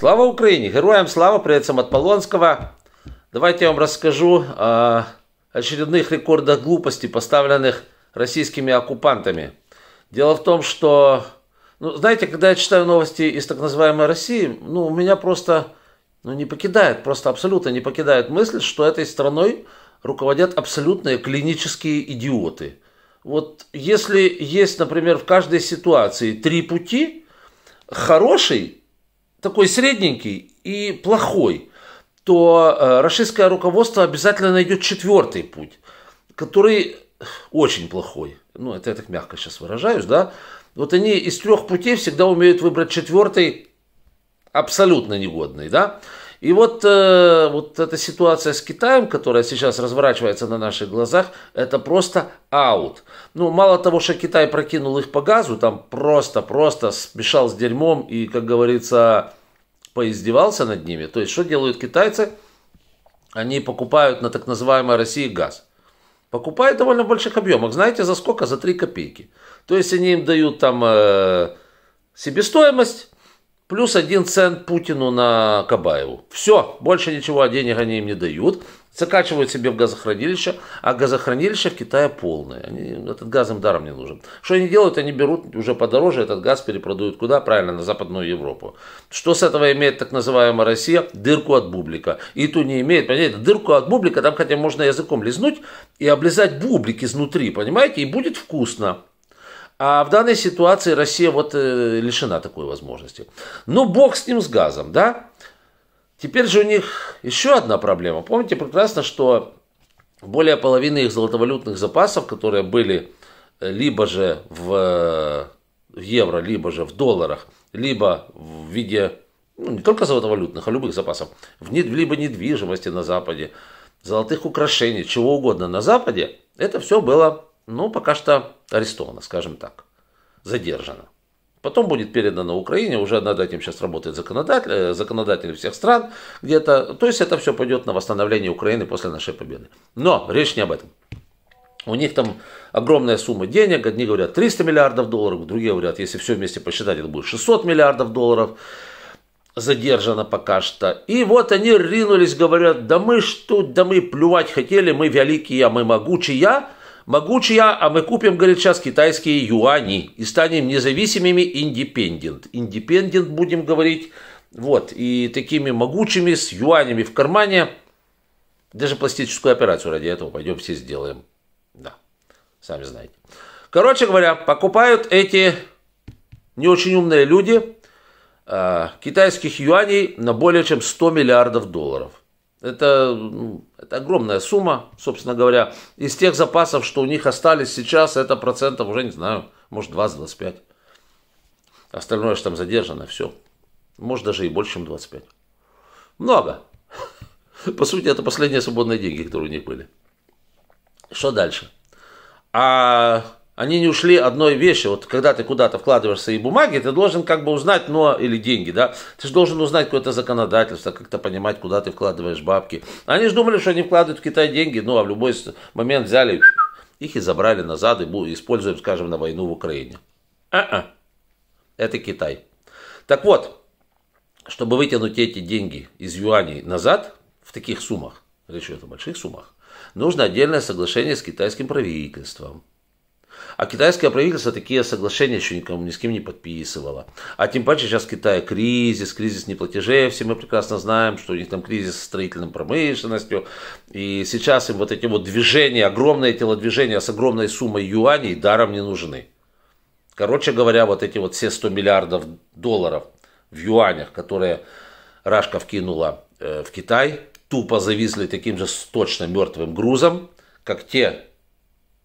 Слава Украине! Героям слава! Привет всем от Полонского. Давайте я вам расскажу о а, очередных рекордах глупости, поставленных российскими оккупантами. Дело в том, что... Ну, знаете, когда я читаю новости из так называемой России, ну, у меня просто ну, не покидает, просто абсолютно не покидает мысль, что этой страной руководят абсолютные клинические идиоты. Вот если есть, например, в каждой ситуации три пути, хороший такой средненький и плохой, то э, российское руководство обязательно найдет четвертый путь, который очень плохой. Ну, это я так мягко сейчас выражаюсь, да. Вот они из трех путей всегда умеют выбрать четвертый, абсолютно негодный, да. И вот, э, вот эта ситуация с Китаем, которая сейчас разворачивается на наших глазах, это просто аут. Ну, мало того, что Китай прокинул их по газу, там просто-просто смешал с дерьмом и, как говорится, поиздевался над ними. То есть, что делают китайцы? Они покупают на так называемой России газ. Покупают довольно в больших объемах. Знаете, за сколько? За 3 копейки. То есть, они им дают там э, себестоимость, Плюс один цент Путину на Кабаеву. Все, больше ничего, денег они им не дают. Закачивают себе в газохранилище, а газохранилище в Китае полное. Они, этот газ им даром не нужен. Что они делают? Они берут уже подороже, этот газ перепродают куда? Правильно, на Западную Европу. Что с этого имеет так называемая Россия? Дырку от бублика. И ту не имеет, понимаете? Дырку от бублика, там хотя можно языком лизнуть и облизать бублик изнутри, понимаете? И будет вкусно. А в данной ситуации Россия вот э, лишена такой возможности. Ну, бог с ним, с газом, да? Теперь же у них еще одна проблема. Помните прекрасно, что более половины их золотовалютных запасов, которые были э, либо же э, в, евро, либо же в долларах, либо в виде ну, не только золотовалютных, а любых запасов, в, либо недвижимости на Западе, золотых украшений, чего угодно на Западе, это все было, ну, пока что арестована, скажем так, задержана. Потом будет передано Украине, уже над этим сейчас работает законодатель, э, законодатели всех стран где-то. То есть это все пойдет на восстановление Украины после нашей победы. Но речь не об этом. У них там огромная сумма денег, одни говорят 300 миллиардов долларов, другие говорят, если все вместе посчитать, это будет 600 миллиардов долларов задержано пока что. И вот они ринулись, говорят, да мы что, да мы плевать хотели, мы великие, а мы могучие, Могучий а мы купим, говорит, сейчас китайские юани и станем независимыми индепендент. Индепендент будем говорить, вот, и такими могучими, с юанями в кармане. Даже пластическую операцию ради этого пойдем все сделаем. Да, сами знаете. Короче говоря, покупают эти не очень умные люди э, китайских юаней на более чем 100 миллиардов долларов. Это, ну, это огромная сумма, собственно говоря. Из тех запасов, что у них остались сейчас, это процентов уже, не знаю, может 20-25. Остальное же там задержано, все. Может даже и больше, чем 25. Много. По сути, это последние свободные деньги, которые у них были. Что дальше? А они не ушли одной вещи. Вот когда ты куда-то вкладываешь свои бумаги, ты должен как бы узнать, но ну, или деньги, да, ты же должен узнать какое-то законодательство, как-то понимать, куда ты вкладываешь бабки. Они же думали, что они вкладывают в Китай деньги, ну а в любой момент взяли их и забрали назад и используем, скажем, на войну в Украине. А-а. Это Китай. Так вот, чтобы вытянуть эти деньги из юаней назад, в таких суммах, речь идет о больших суммах, нужно отдельное соглашение с китайским правительством. А китайское правительство такие соглашения еще никому ни с кем не подписывало. А тем паче сейчас в Китае кризис, кризис неплатежей, все мы прекрасно знаем, что у них там кризис с строительной промышленностью. И сейчас им вот эти вот движения, огромные телодвижения с огромной суммой юаней даром не нужны. Короче говоря, вот эти вот все 100 миллиардов долларов в юанях, которые Рашка вкинула э, в Китай, тупо зависли таким же точно мертвым грузом, как те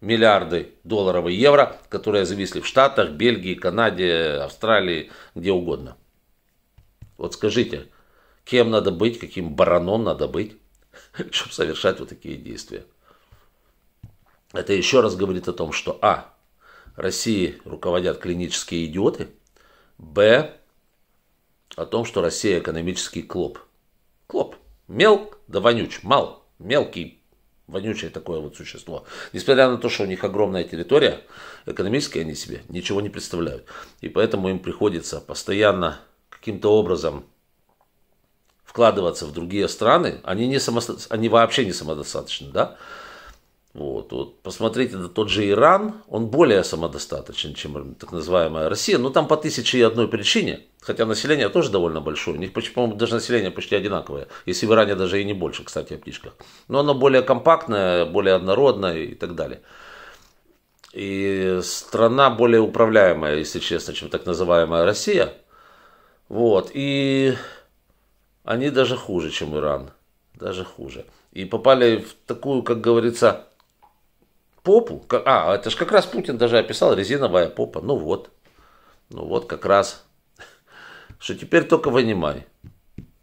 миллиарды долларов и евро, которые зависли в Штатах, Бельгии, Канаде, Австралии, где угодно. Вот скажите, кем надо быть, каким бароном надо быть, чтобы совершать вот такие действия? Это еще раз говорит о том, что А. России руководят клинические идиоты. Б. О том, что Россия экономический клоп. Клоп. Мелк да вонюч. Мал. Мелкий вонючее такое вот существо. Несмотря на то, что у них огромная территория, экономически они себе ничего не представляют. И поэтому им приходится постоянно каким-то образом вкладываться в другие страны. Они, не самосто... они вообще не самодостаточны, да? Вот, вот. Посмотрите, да, тот же Иран, он более самодостаточен, чем так называемая Россия. Но ну, там по тысяче и одной причине, хотя население тоже довольно большое. У них, по-моему, даже население почти одинаковое. Если в Иране даже и не больше, кстати, о птичках. Но оно более компактное, более однородное и так далее. И страна более управляемая, если честно, чем так называемая Россия. Вот. И они даже хуже, чем Иран. Даже хуже. И попали в такую, как говорится, попу, а, это же как раз Путин даже описал, резиновая попа, ну вот, ну вот как раз, что теперь только вынимай.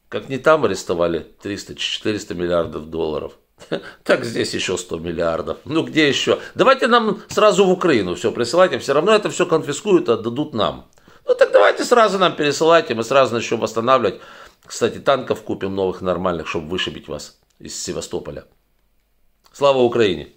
Как не там арестовали 300-400 миллиардов долларов, так здесь еще 100 миллиардов. Ну где еще? Давайте нам сразу в Украину все присылайте, все равно это все конфискуют и отдадут нам. Ну так давайте сразу нам пересылайте, мы сразу начнем восстанавливать. Кстати, танков купим новых нормальных, чтобы вышибить вас из Севастополя. Слава Украине!